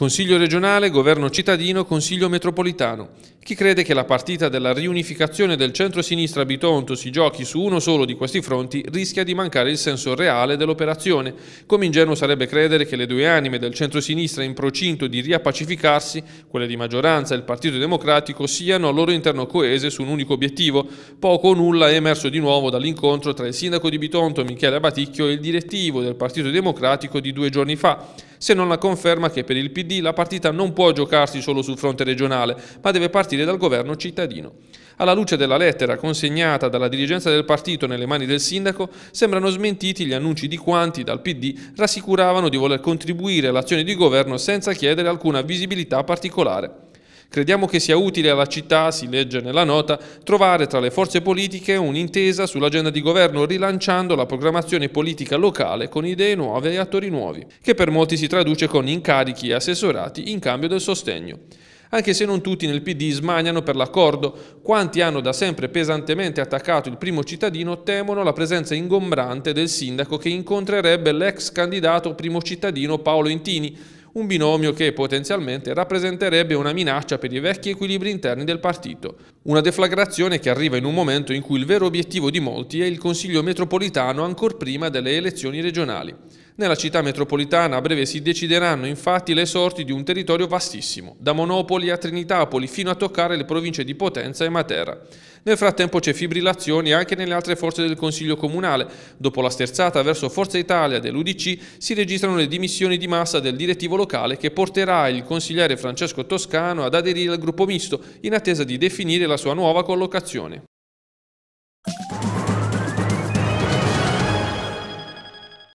Consiglio regionale, governo cittadino, consiglio metropolitano. Chi crede che la partita della riunificazione del centro-sinistra Bitonto si giochi su uno solo di questi fronti rischia di mancare il senso reale dell'operazione, come ingenuo sarebbe credere che le due anime del centro-sinistra in procinto di riappacificarsi, quelle di maggioranza e il Partito Democratico, siano al loro interno coese su un unico obiettivo. Poco o nulla è emerso di nuovo dall'incontro tra il sindaco di Bitonto Michele Abaticchio e il direttivo del Partito Democratico di due giorni fa se non la conferma che per il PD la partita non può giocarsi solo sul fronte regionale, ma deve partire dal governo cittadino. Alla luce della lettera consegnata dalla dirigenza del partito nelle mani del sindaco, sembrano smentiti gli annunci di quanti dal PD rassicuravano di voler contribuire all'azione di governo senza chiedere alcuna visibilità particolare. Crediamo che sia utile alla città, si legge nella nota, trovare tra le forze politiche un'intesa sull'agenda di governo rilanciando la programmazione politica locale con idee nuove e attori nuovi, che per molti si traduce con incarichi e assessorati in cambio del sostegno anche se non tutti nel PD smaniano per l'accordo. Quanti hanno da sempre pesantemente attaccato il primo cittadino temono la presenza ingombrante del sindaco che incontrerebbe l'ex candidato primo cittadino Paolo Intini, un binomio che potenzialmente rappresenterebbe una minaccia per i vecchi equilibri interni del partito. Una deflagrazione che arriva in un momento in cui il vero obiettivo di molti è il Consiglio metropolitano ancor prima delle elezioni regionali. Nella città metropolitana a breve si decideranno infatti le sorti di un territorio vastissimo, da Monopoli a Trinitapoli fino a toccare le province di Potenza e Matera. Nel frattempo c'è fibrillazione anche nelle altre forze del Consiglio Comunale. Dopo la sterzata verso Forza Italia dell'Udc si registrano le dimissioni di massa del direttivo locale che porterà il consigliere Francesco Toscano ad aderire al gruppo misto in attesa di definire della sua nuova collocazione.